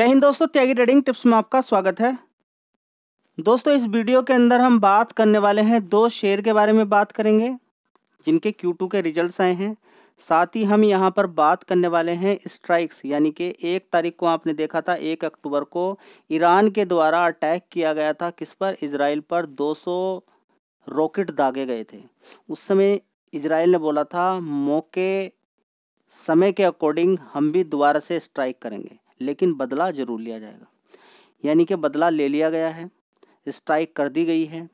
जय हिंद दोस्तों त्यागी trading tips में आपका स्वागत है दोस्तों इस वीडियो के अंदर हम बात करने वाले हैं दो शेयर के बारे में बात करेंगे जिनके Q2 के रिजल्ट्स आए हैं साथ ही हम यहां पर बात करने वाले हैं स्ट्राइक्स यानी कि एक तारीख को आपने देखा था एक अक्टूबर को ईरान के द्वारा अटैक किया गया था किस पर इसराइल पर दो रॉकेट दागे गए थे उस समय इसराइल ने बोला था मौके समय के अकॉर्डिंग हम भी दोबारा से स्ट्राइक करेंगे लेकिन बदला जरूर लिया जाएगा यानी कि बदला ले लिया गया है स्ट्राइक कर दी गई है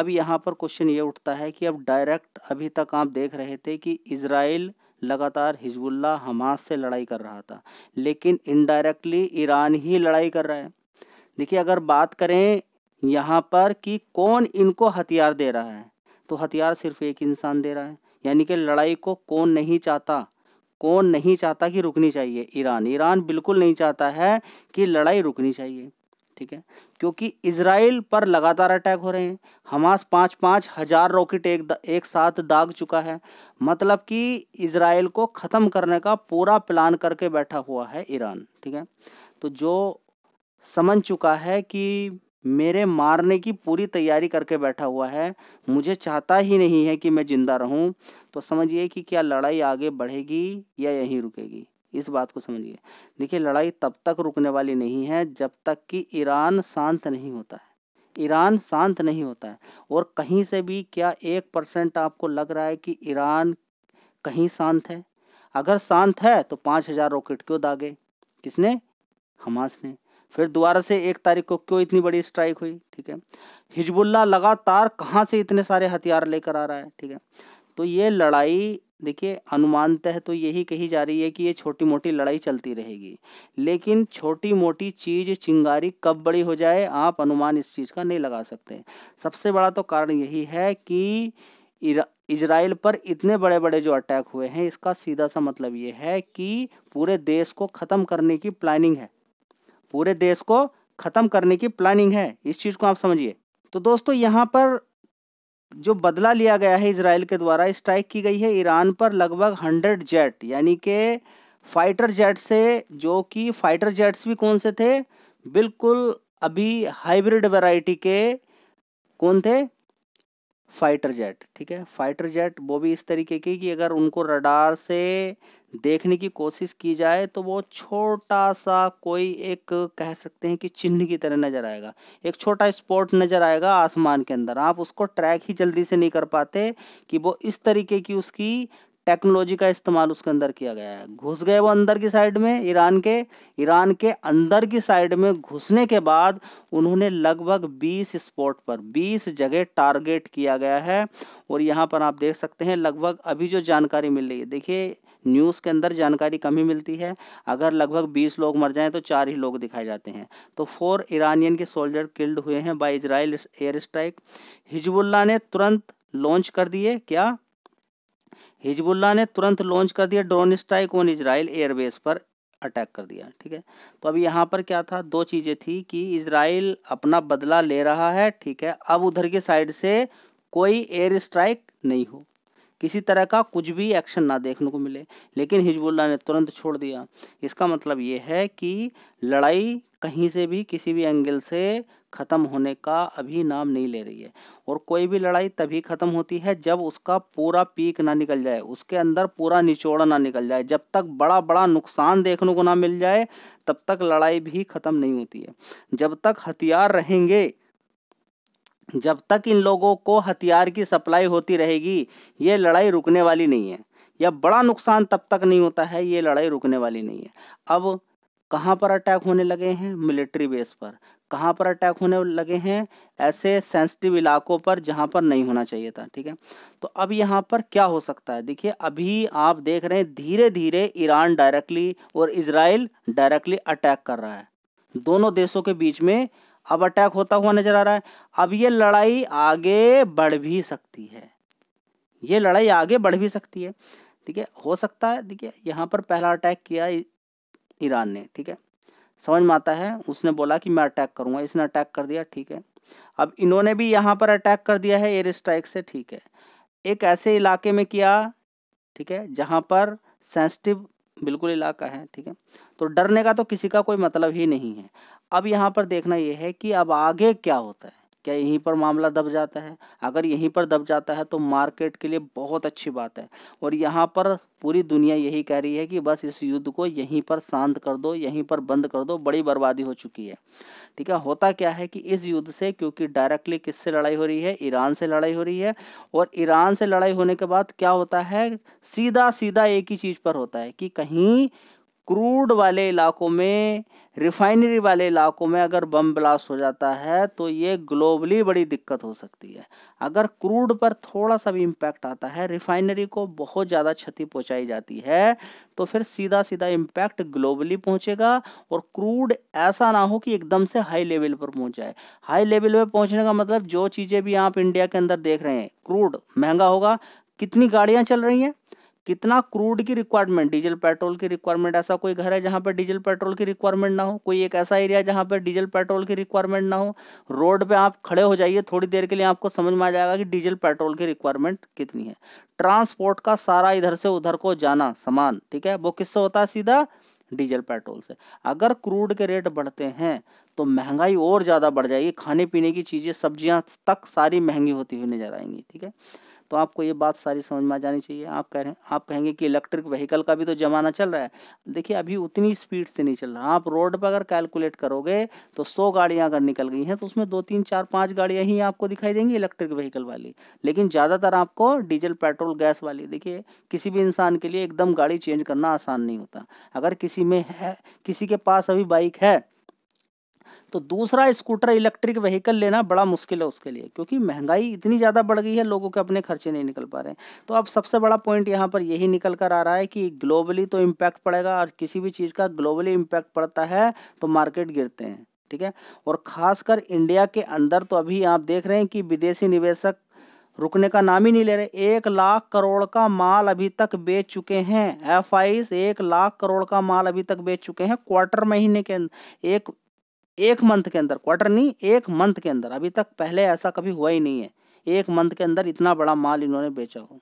अब यहाँ पर क्वेश्चन ये उठता है कि अब डायरेक्ट अभी तक आप देख रहे थे कि इसराइल लगातार हिजबुल्ला हमास से लड़ाई कर रहा था लेकिन इनडायरेक्टली ईरान ही लड़ाई कर रहा है देखिए अगर बात करें यहाँ पर कि कौन इनको हथियार दे रहा है तो हथियार सिर्फ एक इंसान दे रहा है यानी कि लड़ाई को कौन नहीं चाहता कौन नहीं चाहता कि रुकनी चाहिए ईरान ईरान बिल्कुल नहीं चाहता है कि लड़ाई रुकनी चाहिए ठीक है क्योंकि इसराइल पर लगातार अटैक हो रहे हैं हमास पाँच पाँच हजार रॉकेट एक एक साथ दाग चुका है मतलब कि इसराइल को ख़त्म करने का पूरा प्लान करके बैठा हुआ है ईरान ठीक है तो जो समझ चुका है कि मेरे मारने की पूरी तैयारी करके बैठा हुआ है मुझे चाहता ही नहीं है कि मैं ज़िंदा रहूं तो समझिए कि क्या लड़ाई आगे बढ़ेगी या यहीं रुकेगी इस बात को समझिए देखिए लड़ाई तब तक रुकने वाली नहीं है जब तक कि ईरान शांत नहीं होता है ईरान शांत नहीं होता है और कहीं से भी क्या एक परसेंट आपको लग रहा है कि ईरान कहीं शांत है अगर शांत है तो पाँच हज़ार रॉकेट क्यों दागे किसने हमास ने फिर दोबारा से एक तारीख को क्यों इतनी बड़ी स्ट्राइक हुई ठीक है हिजबुल्ला लगातार कहाँ से इतने सारे हथियार लेकर आ रहा है ठीक है तो ये लड़ाई देखिए अनुमानतः तो यही कही जा रही है कि ये छोटी मोटी लड़ाई चलती रहेगी लेकिन छोटी मोटी चीज़ चिंगारी कब बड़ी हो जाए आप अनुमान इस चीज़ का नहीं लगा सकते सबसे बड़ा तो कारण यही है कि इजराइल पर इतने बड़े बड़े जो अटैक हुए हैं इसका सीधा सा मतलब ये है कि पूरे देश को ख़त्म करने की प्लानिंग है पूरे देश को ख़त्म करने की प्लानिंग है इस चीज़ को आप समझिए तो दोस्तों यहाँ पर जो बदला लिया गया है इसराइल के द्वारा स्ट्राइक की गई है ईरान पर लगभग हंड्रेड जेट यानी के फाइटर जेट से जो कि फाइटर जेट्स भी कौन से थे बिल्कुल अभी हाइब्रिड वैरायटी के कौन थे फाइटर जेट ठीक है फाइटर जेट वो भी इस तरीके की कि अगर उनको रडार से देखने की कोशिश की जाए तो वो छोटा सा कोई एक कह सकते हैं कि चिन्ह की तरह नज़र आएगा एक छोटा स्पॉट नज़र आएगा आसमान के अंदर आप उसको ट्रैक ही जल्दी से नहीं कर पाते कि वो इस तरीके की उसकी टेक्नोलॉजी का इस्तेमाल उसके अंदर किया गया है घुस गए वो अंदर की साइड में ईरान के ईरान के अंदर की साइड में घुसने के बाद उन्होंने लगभग 20 स्पॉट पर 20 जगह टारगेट किया गया है और यहाँ पर आप देख सकते हैं लगभग अभी जो जानकारी मिल रही है देखिए न्यूज़ के अंदर जानकारी कम ही मिलती है अगर लगभग 20 लोग मर जाएं तो चार ही लोग दिखाए जाते हैं तो फोर ईरानियन के सोल्जर किल्ड हुए हैं by Israel air strike Hezbollah ने तुरंत लॉन्च कर दिए क्या हिजबुल्ला ने तुरंत लॉन्च कर दिया drone strike on Israel airbase पर अटैक कर दिया ठीक है तो अब यहाँ पर क्या था दो चीज़ें थी कि इसराइल अपना बदला ले रहा है ठीक है अब उधर की साइड से कोई एयर स्ट्राइक नहीं हो किसी तरह का कुछ भी एक्शन ना देखने को मिले लेकिन हिजबुल्ला ने तुरंत छोड़ दिया इसका मतलब ये है कि लड़ाई कहीं से भी किसी भी एंगल से ख़त्म होने का अभी नाम नहीं ले रही है और कोई भी लड़ाई तभी ख़त्म होती है जब उसका पूरा पीक ना निकल जाए उसके अंदर पूरा निचोड़ा ना निकल जाए जब तक बड़ा बड़ा नुकसान देखने को ना मिल जाए तब तक लड़ाई भी ख़त्म नहीं होती है जब तक हथियार रहेंगे जब तक इन लोगों को हथियार की सप्लाई होती रहेगी ये लड़ाई रुकने वाली नहीं है या बड़ा नुकसान तब तक नहीं होता है ये लड़ाई रुकने वाली नहीं है अब कहाँ पर अटैक होने लगे हैं मिलिट्री बेस पर कहाँ पर अटैक होने लगे हैं ऐसे सेंसिटिव इलाकों पर जहाँ पर नहीं होना चाहिए था ठीक है तो अब यहाँ पर क्या हो सकता है देखिए अभी आप देख रहे हैं धीरे धीरे ईरान डायरेक्टली और इसराइल डायरेक्टली अटैक कर रहा है दोनों देशों के बीच में अब अटैक होता हुआ नजर आ रहा है अब ये लड़ाई आगे बढ़ भी सकती है ये लड़ाई आगे बढ़ भी सकती है ठीक है हो सकता है देखिए यहाँ पर पहला अटैक किया ईरान ने ठीक है समझ में आता है उसने बोला कि मैं अटैक करूँगा इसने अटैक कर दिया ठीक है अब इन्होंने भी यहाँ पर अटैक कर दिया है एयर स्ट्राइक से ठीक है एक ऐसे इलाके में किया ठीक है जहाँ पर सेंसिटिव बिल्कुल इलाका है ठीक है तो डरने का तो किसी का कोई मतलब ही नहीं है अब यहाँ पर देखना यह है कि अब आगे क्या होता है क्या यहीं पर मामला दब जाता है अगर यहीं पर दब जाता है तो मार्केट के लिए बहुत अच्छी बात है और यहाँ पर पूरी दुनिया यही कह रही है कि बस इस युद्ध को यहीं पर शांत कर दो यहीं पर बंद कर दो बड़ी बर्बादी हो चुकी है ठीक है होता क्या है कि इस युद्ध से क्योंकि डायरेक्टली किससे लड़ाई हो रही है ईरान से लड़ाई हो रही है और ईरान से लड़ाई होने के बाद क्या होता है सीधा सीधा एक ही चीज़ पर होता है कि कहीं क्रूड वाले इलाकों में रिफाइनरी वाले इलाकों में अगर बम ब्लास्ट हो जाता है तो ये ग्लोबली बड़ी दिक्कत हो सकती है अगर क्रूड पर थोड़ा सा भी इम्पैक्ट आता है रिफाइनरी को बहुत ज़्यादा क्षति पहुंचाई जाती है तो फिर सीधा सीधा इम्पैक्ट ग्लोबली पहुंचेगा और क्रूड ऐसा ना हो कि एकदम से हाई लेवल पर पहुँच जाए हाई लेवल पर पहुँचने का मतलब जो चीज़ें भी आप इंडिया के अंदर देख रहे हैं क्रूड महंगा होगा कितनी गाड़ियाँ चल रही हैं कितना क्रूड की रिक्वायरमेंट डीजल पेट्रोल की रिक्वायरमेंट ऐसा कोई घर है जहाँ पर डीजल पेट्रोल की रिक्वायरमेंट ना हो कोई एक ऐसा एरिया जहाँ पर डीजल पेट्रोल की रिक्वायरमेंट ना हो रोड पे आप खड़े हो जाइए थोड़ी देर के लिए आपको समझ में आ जाएगा कि डीजल पेट्रोल की रिक्वायरमेंट कितनी है ट्रांसपोर्ट का सारा इधर से उधर को जाना सामान ठीक है वो किससे होता है सीधा डीजल पेट्रोल से अगर क्रूड के रेट बढ़ते हैं तो महंगाई और ज़्यादा बढ़ जाएगी खाने पीने की चीज़ें सब्जियां तक सारी महंगी होती हुई नजर आएंगी ठीक है तो आपको ये बात सारी समझ में आ जानी चाहिए आप कह रहे हैं आप कहेंगे कि इलेक्ट्रिक व्हीकल का भी तो ज़माना चल रहा है देखिए अभी उतनी स्पीड से नहीं चल रहा आप रोड पर अगर कैलकुलेट करोगे तो सौ गाड़ियाँ अगर निकल गई हैं तो उसमें दो तीन चार पाँच गाड़ियाँ ही आपको दिखाई देंगी इलेक्ट्रिक व्हीकल वाली लेकिन ज़्यादातर आपको डीजल पेट्रोल गैस वाली देखिए किसी भी इंसान के लिए एकदम गाड़ी चेंज करना आसान नहीं होता अगर किसी में है किसी के पास अभी बाइक है तो दूसरा स्कूटर इलेक्ट्रिक व्हीकल लेना बड़ा मुश्किल है उसके लिए क्योंकि महंगाई इतनी ज़्यादा बढ़ गई है लोगों के अपने खर्चे नहीं निकल पा रहे हैं तो अब सबसे बड़ा पॉइंट यहाँ पर यही निकल कर आ रहा है कि ग्लोबली तो इम्पैक्ट पड़ेगा और किसी भी चीज़ का ग्लोबली इम्पैक्ट पड़ता है तो मार्केट गिरते हैं ठीक है और ख़ासकर इंडिया के अंदर तो अभी आप देख रहे हैं कि विदेशी निवेशक रुकने का नाम ही नहीं ले रहे एक लाख करोड़ का माल अभी तक बेच चुके हैं एफ एक लाख करोड़ का माल अभी तक बेच चुके हैं क्वार्टर महीने के एक एक मंथ के अंदर क्वार्टर नहीं एक मंथ के अंदर अभी तक पहले ऐसा कभी हुआ ही नहीं है एक मंथ के अंदर इतना बड़ा माल इन्होंने बेचा हो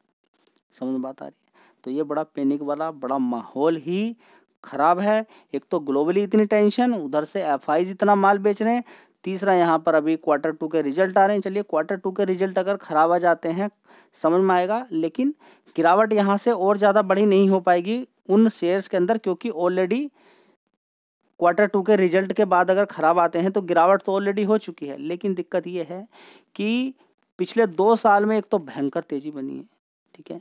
समझ में बात आ रही है तो ये बड़ा पैनिक वाला बड़ा माहौल ही खराब है एक तो ग्लोबली इतनी टेंशन उधर से एफ इतना माल बेच रहे हैं तीसरा यहाँ पर अभी क्वार्टर टू के रिजल्ट आ रहे हैं चलिए क्वार्टर टू के रिजल्ट अगर खराब आ जाते हैं समझ में आएगा लेकिन गिरावट यहाँ से और ज़्यादा बड़ी नहीं हो पाएगी उन शेयर्स के अंदर क्योंकि ऑलरेडी क्वार्टर टू के रिजल्ट के बाद अगर ख़राब आते हैं तो गिरावट तो ऑलरेडी हो चुकी है लेकिन दिक्कत ये है कि पिछले दो साल में एक तो भयंकर तेज़ी बनी है ठीक है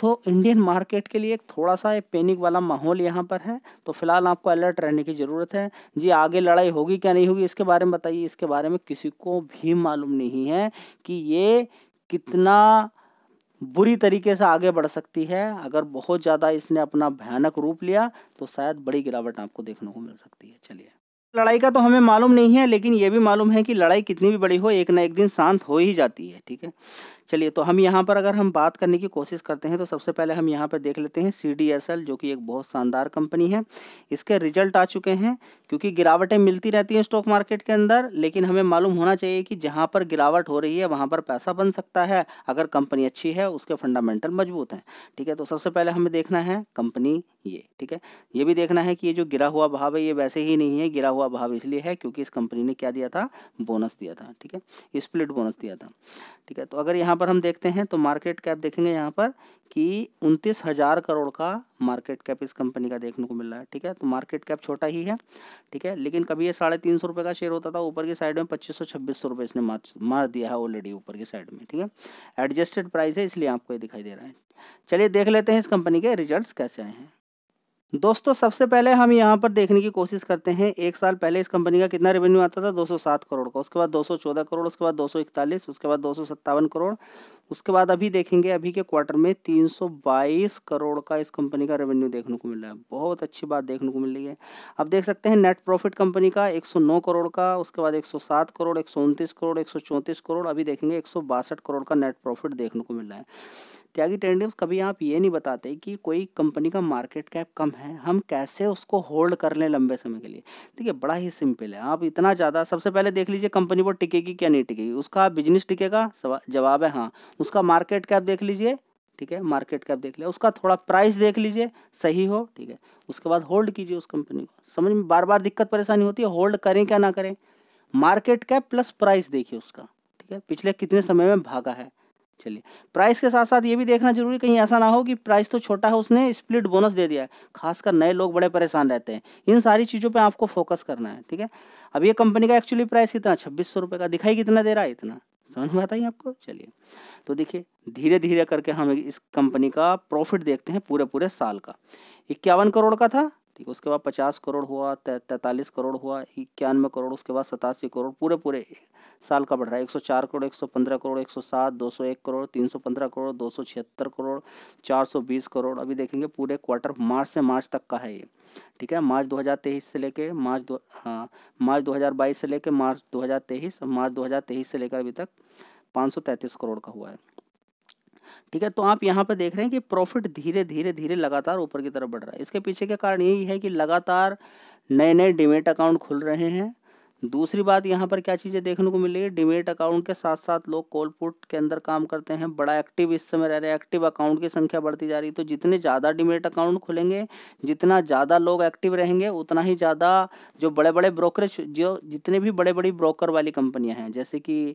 तो इंडियन मार्केट के लिए एक थोड़ा सा एक पैनिक वाला माहौल यहाँ पर है तो फिलहाल आपको अलर्ट रहने की ज़रूरत है जी आगे लड़ाई होगी क्या नहीं होगी इसके बारे में बताइए इसके बारे में किसी को भी मालूम नहीं है कि ये कितना बुरी तरीके से आगे बढ़ सकती है अगर बहुत ज़्यादा इसने अपना भयानक रूप लिया तो शायद बड़ी गिरावट आपको देखने को मिल सकती है चलिए लड़ाई का तो हमें मालूम नहीं है लेकिन ये भी मालूम है कि लड़ाई कितनी भी बड़ी हो एक ना एक दिन शांत हो ही जाती है ठीक है चलिए तो हम यहाँ पर अगर हम बात करने की कोशिश करते हैं तो सबसे पहले हम यहाँ पर देख लेते हैं सी जो कि एक बहुत शानदार कंपनी है इसके रिजल्ट आ चुके हैं क्योंकि गिरावटें मिलती रहती हैं स्टॉक मार्केट के अंदर लेकिन हमें मालूम होना चाहिए कि जहाँ पर गिरावट हो रही है वहाँ पर पैसा बन सकता है अगर कंपनी अच्छी है उसके फंडामेंटल मजबूत हैं ठीक है तो सबसे पहले हमें देखना है कंपनी ये ठीक है ये भी देखना है कि ये जो गिरा हुआ भाव है ये वैसे ही नहीं है गिरा हुआ भाव इसलिए है क्योंकि इस कंपनी ने क्या दिया था बोनस दिया था ठीक है स्प्लिट बोनस दिया था ठीक है तो अगर यहाँ पर हम देखते हैं तो मार्केट कैप देखेंगे यहाँ पर कि उनतीस हज़ार करोड़ का मार्केट कैप इस कंपनी का देखने को मिल रहा है ठीक है तो मार्केट कैप छोटा ही है ठीक है लेकिन कभी ये साढ़े तीन सौ रुपये का शेयर होता था ऊपर की साइड में पच्चीस सौ छब्बीस सौ रुपये इसने मार मार दिया है ऑलरेडी ऊपर की साइड में ठीक है एडजस्टेड प्राइस है इसलिए आपको ये दिखाई दे रहा है चलिए देख लेते हैं इस कंपनी के रिजल्ट कैसे आए हैं दोस्तों सबसे पहले हम यहाँ पर देखने की कोशिश करते हैं एक साल पहले इस कंपनी का कितना रेवेन्यू आता था 207 करोड़ का उसके बाद 214 करोड़ उसके बाद 241 उसके बाद दो करोड़ उसके बाद अभी देखेंगे अभी के क्वार्टर में 322 करोड़ का इस कंपनी का रेवेन्यू देखने को मिल रहा है बहुत अच्छी बात देखने को मिल रही है अब देख सकते हैं नेट प्रॉफिट कंपनी का एक करोड़ का उसके बाद एक करोड़ एक करोड़ एक करोड़ अभी देखेंगे एक करोड़ का नेट प्रॉफिट देखने को मिल रहा है त्यागी टेंडियम्स कभी आप ये नहीं बताते कि कोई कंपनी का मार्केट कैप कम है हम कैसे उसको होल्ड कर लें लंबे समय के लिए देखिए बड़ा ही सिंपल है आप इतना ज़्यादा सबसे पहले देख लीजिए कंपनी पर टिकेगी क्या नहीं टिकेगी उसका बिजनेस टिकेगा जवाब है हाँ उसका मार्केट कैप देख लीजिए ठीक है मार्केट कैप देख लिया उसका थोड़ा प्राइस देख लीजिए सही हो ठीक है उसके बाद होल्ड कीजिए उस कंपनी को समझ में बार बार दिक्कत परेशानी होती है होल्ड करें क्या ना करें मार्केट कैप प्लस प्राइस देखिए उसका ठीक है पिछले कितने समय में भागा है चलिए प्राइस के साथ साथ ये भी देखना जरूरी कहीं ऐसा ना हो कि प्राइस तो छोटा है उसने स्प्लिट बोनस दे दिया है खासकर नए लोग बड़े परेशान रहते हैं इन सारी चीज़ों पे आपको फोकस करना है ठीक है अब ये कंपनी का एक्चुअली प्राइस कितना छब्बीस सौ रुपये का दिखाई कितना दे रहा है इतना समझ में आता ही आपको चलिए तो देखिए धीरे धीरे करके हम इस कंपनी का प्रॉफिट देखते हैं पूरे पूरे साल का इक्यावन करोड़ का था ठीक है उसके बाद पचास करोड़ हुआ तैंतालीस करोड़ हुआ इक्यानवे करोड़ उसके बाद सतासी करोड़ पूरे पूरे साल का बढ़ रहा है एक सौ चार करोड़ एक सौ पंद्रह करोड़ एक सौ सात दो सौ एक करोड़ तीन सौ पंद्रह करोड़ दो सौ छिहत्तर करोड़ चार सौ बीस करोड़ अभी देखेंगे पूरे क्वार्टर मार्च से मार्च तक का है ये ठीक है मार्च दो हज़ार तेईस से लेके मार्च दो हाँ, मार्च दो हज़ार बाईस से लेके मार्च दो हज़ार तेईस मार्च दो हज़ार तेईस से लेकर अभी तक पाँच सौ तैंतीस करोड़ का हुआ है ठीक है तो आप यहाँ पर देख रहे हैं कि प्रॉफिट धीरे धीरे धीरे लगातार ऊपर की तरफ बढ़ रहा है इसके पीछे का कारण यही है कि लगातार नए नए डिमेट अकाउंट खुल रहे हैं दूसरी बात यहाँ पर क्या चीज़ें देखने को मिल रही है डिमेट अकाउंट के साथ साथ लोग कोलपुट के अंदर काम करते हैं बड़ा एक्टिव इस समय रह रहे हैं एक्टिव अकाउंट की संख्या बढ़ती जा रही है तो जितने ज़्यादा डिमेट अकाउंट खुलेंगे जितना ज़्यादा लोग एक्टिव रहेंगे उतना ही ज़्यादा जो बड़े बड़े ब्रोकरेज जो जितने भी बड़े बड़ी ब्रोकर वाली कंपनियाँ हैं जैसे कि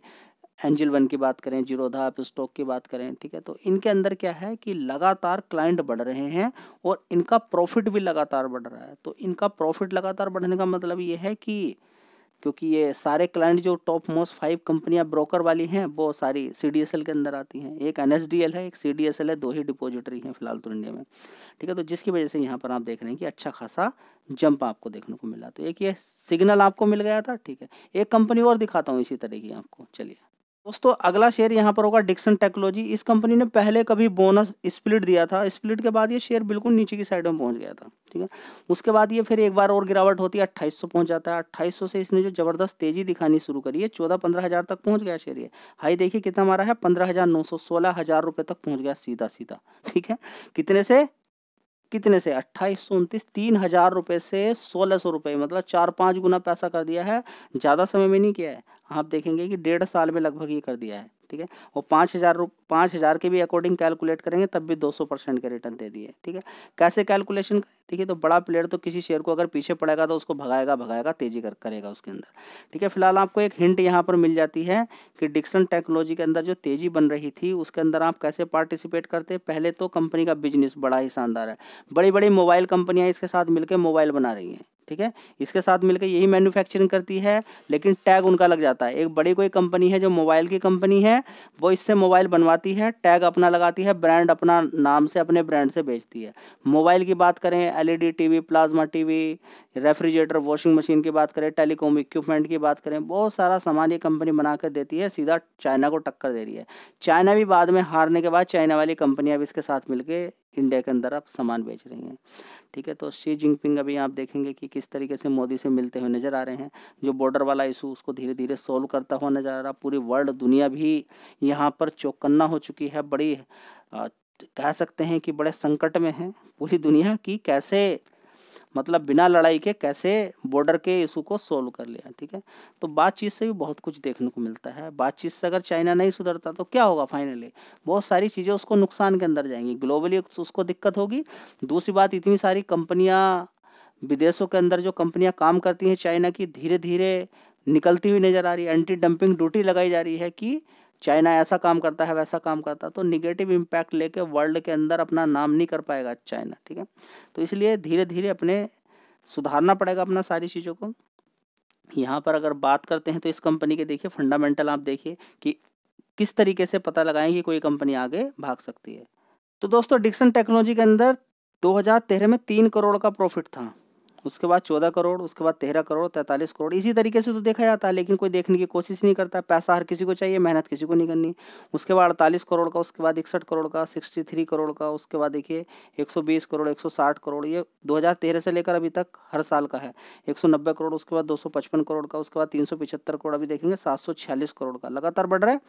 एंजल वन की बात करें जीरोधा आप स्टॉक की बात करें ठीक है तो इनके अंदर क्या है कि लगातार क्लाइंट बढ़ रहे हैं और इनका प्रॉफिट भी लगातार बढ़ रहा है तो इनका प्रॉफिट लगातार बढ़ने का मतलब ये है कि क्योंकि ये सारे क्लाइंट जो टॉप मोस्ट फाइव कंपनियां ब्रोकर वाली हैं वो सारी सी के अंदर आती हैं एक एन है एक सी है दो ही डिपोजिटरी हैं फिलहाल तो इंडिया में ठीक है तो जिसकी वजह से यहाँ पर आप देख रहे हैं कि अच्छा खासा जंप आपको देखने को मिला तो एक ये सिग्नल आपको मिल गया था ठीक है एक कंपनी और दिखाता हूँ इसी तरह की आपको चलिए दोस्तों अगला शेयर यहाँ पर होगा डिक्सन टेक्नोलॉजी इस कंपनी ने पहले कभी बोनस स्प्लिट दिया था स्प्लिट के बाद ये शेयर बिल्कुल नीचे की साइड में पहुंच गया था ठीक है उसके बाद ये फिर एक बार और गिरावट होती है अट्ठाईस सौ पहुंच जाता है अट्ठाईस सौ से इसने जो जबरदस्त तेजी दिखानी शुरू करी है चौदह पंद्रह हज़ार तक पहुंच गया शेयर ये हाई देखिए कितना हमारा है पंद्रह हज़ार नौ सौ सोलह हज़ार रुपये तक पहुंच गया सीधा सीधा ठीक है कितने से कितने से अट्ठाईस सौ उनतीस तीन हजार रुपये से सोलह सौ रुपये मतलब चार पाँच गुना पैसा कर दिया है ज़्यादा समय में नहीं किया है आप देखेंगे कि डेढ़ साल में लगभग ये कर दिया है ठीक है वो पाँच हज़ार रुप पाँच हज़ार के भी अकॉर्डिंग कैलकुलेट करेंगे तब भी दो सौ परसेंट के रिटर्न दे दिए ठीक है कैसे कैलकुलेशन देखिए तो बड़ा प्लेयर तो किसी शेयर को अगर पीछे पड़ेगा तो उसको भगाएगा भगाएगा तेजी कर करेगा उसके अंदर ठीक है फिलहाल आपको एक हिंट यहाँ पर मिल जाती है कि डिक्सन टेक्नोलॉजी के अंदर जो तेजी बन रही थी उसके अंदर आप कैसे पार्टिसिपेट करते पहले तो कंपनी का बिजनेस बड़ा ही शानदार है बड़ी बड़ी मोबाइल कंपनियाँ इसके साथ मिलकर मोबाइल बना रही हैं ठीक है इसके साथ मिलकर यही मैन्युफैक्चरिंग करती है लेकिन टैग उनका लग जाता है एक बड़ी कोई कंपनी है जो मोबाइल की कंपनी है वो इससे मोबाइल बनवाती है टैग अपना लगाती है ब्रांड अपना नाम से अपने ब्रांड से बेचती है मोबाइल की बात करें LED TV plasma TV refrigerator washing machine की बात करें टेलीकॉम इक्विपमेंट की बात करें बहुत सारा सामान ये कंपनी बना कर देती है सीधा चाइना को टक्कर दे रही है चाइना भी बाद में हारने के बाद चाइना वाली कंपनियाँ भी इसके साथ मिलकर इंडिया के अंदर आप सामान बेच रही हैं ठीक है तो शी जिनपिंग अभी आप देखेंगे कि किस तरीके से मोदी से मिलते हुए नज़र आ रहे हैं जो बॉर्डर वाला इशू उसको धीरे धीरे सॉल्व करता हुआ नज़र आ रहा पूरी वर्ल्ड दुनिया भी यहाँ पर चौकन्ना हो चुकी है बड़ी कह सकते हैं कि बड़े संकट में है पूरी दुनिया की कैसे मतलब बिना लड़ाई के कैसे बॉर्डर के इशू को सोल्व कर लिया ठीक है तो बातचीत से भी बहुत कुछ देखने को मिलता है बातचीत से अगर चाइना नहीं सुधरता तो क्या होगा फाइनली बहुत सारी चीज़ें उसको नुकसान के अंदर जाएंगी ग्लोबली उसको दिक्कत होगी दूसरी बात इतनी सारी कंपनियाँ विदेशों के अंदर जो कंपनियाँ काम करती हैं चाइना की धीरे धीरे निकलती हुई नज़र आ रही है एंटी डंपिंग ड्यूटी लगाई जा रही है कि चाइना ऐसा काम करता है वैसा काम करता है तो निगेटिव इम्पैक्ट लेके वर्ल्ड के अंदर अपना नाम नहीं कर पाएगा चाइना ठीक है तो इसलिए धीरे धीरे अपने सुधारना पड़ेगा अपना सारी चीज़ों को यहाँ पर अगर बात करते हैं तो इस कंपनी के देखिए फंडामेंटल आप देखिए कि किस तरीके से पता लगाएं कि कोई कंपनी आगे भाग सकती है तो दोस्तों डिक्सन टेक्नोलॉजी के अंदर 2013 में तीन करोड़ का प्रॉफिट था उसके बाद चौदह करोड़ उसके बाद तेरह करोड़ तैंतालीस करोड़ इसी तरीके से तो देखा जाता है लेकिन कोई देखने की कोशिश नहीं करता पैसा हर किसी को चाहिए मेहनत किसी को नहीं करनी उसके बाद अड़तालीस करोड़ का उसके बाद इकसठ करोड़ का सिक्सटी थ्री करोड़ का उसके बाद देखिए एक सौ बीस करोड़ एक सौ साठ करोड़ ये दो हज़ार तेरह से लेकर अभी तक हर साल का है एक सौ नब्बे करोड़ उसके बाद दो सौ पचपन करोड़ का उसके बाद तीन सौ पिछहत्तर करोड़ अभी देखेंगे सात सौ छियालीस करोड़ का लगातार बढ़ रहा है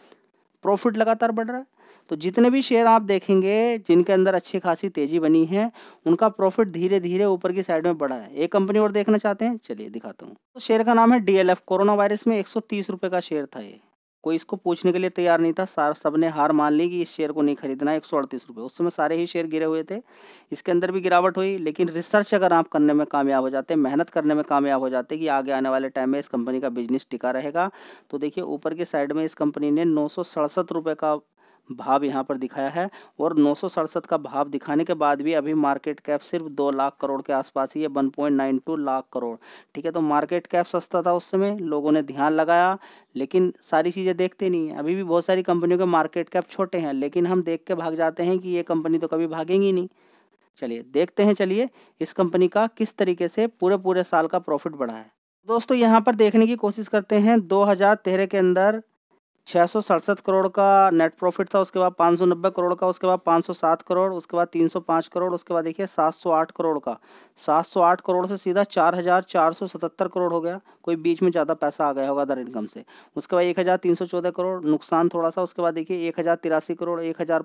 प्रॉफिट लगातार बढ़ रहा है तो जितने भी शेयर आप देखेंगे जिनके अंदर अच्छी खासी तेजी बनी है उनका प्रॉफिट धीरे धीरे ऊपर की साइड में बढ़ा है एक कंपनी और देखना चाहते हैं चलिए दिखाता हूँ तो शेयर का नाम है डीएलएफ कोरोना वायरस में एक सौ का शेयर था ये कोई इसको पूछने के लिए तैयार नहीं था सार सब ने हार मान ली कि इस शेयर को नहीं खरीदना एक सौ अड़तीस रुपये उस समय सारे ही शेयर गिरे हुए थे इसके अंदर भी गिरावट हुई लेकिन रिसर्च अगर आप करने में कामयाब हो जाते मेहनत करने में कामयाब हो जाते कि आगे आने वाले टाइम में इस कंपनी का बिजनेस टिका रहेगा तो देखिए ऊपर के साइड में इस कंपनी ने नौ का भाव यहाँ पर दिखाया है और नौ का भाव दिखाने के बाद भी अभी मार्केट कैप सिर्फ दो लाख करोड़ के आसपास ही है वन लाख करोड़ ठीक है तो मार्केट कैप सस्ता था उस समय लोगों ने ध्यान लगाया लेकिन सारी चीज़ें देखते नहीं है अभी भी बहुत सारी कंपनियों के मार्केट कैप छोटे हैं लेकिन हम देख के भाग जाते हैं कि ये कंपनी तो कभी भागेंगी नहीं चलिए देखते हैं चलिए इस कंपनी का किस तरीके से पूरे पूरे साल का प्रॉफिट बढ़ा है दोस्तों यहाँ पर देखने की कोशिश करते हैं दो के अंदर छः सौ सड़सठ करोड़ का नेट प्रॉफिट था उसके बाद पाँच सौ नब्बे करोड़ का उसके बाद पाँच सौ सात करोड़ उसके बाद तीन सौ पाँच करोड़ उसके बाद देखिए सात सौ आठ करोड़ का सात सौ आठ करोड़ से सीधा चार हज़ार चार सौ सतहत्तर करोड़ हो गया कोई बीच में ज़्यादा पैसा आ गया होगा अदर इनकम से उसके बाद एक हज़ार तीन सौ चौदह करोड़ नुकसान थोड़ा सा उसके बाद देखिए एक हज़ार तिरासी करोड़ एक हज़ार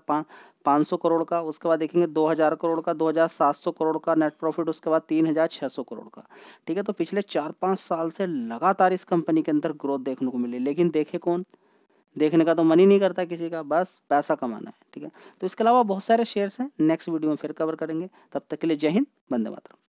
पाँच सौ करोड़ का उसके बाद देखेंगे दो हज़ार करोड़ का दो हज़ार सात सौ करोड़ का नेट प्रॉफिट उसके बाद तीन हज़ार छः सौ करोड़ का ठीक है तो पिछले चार पाँच साल से लगातार इस कंपनी के अंदर ग्रोथ देखने को मिली लेकिन देखे कौन देखने का तो मन ही नहीं करता किसी का बस पैसा कमाना है ठीक है तो इसके अलावा बहुत सारे शेयर्स हैं नेक्स्ट वीडियो में फिर कवर करेंगे तब तक के लिए जय हिंद बंदे मातरम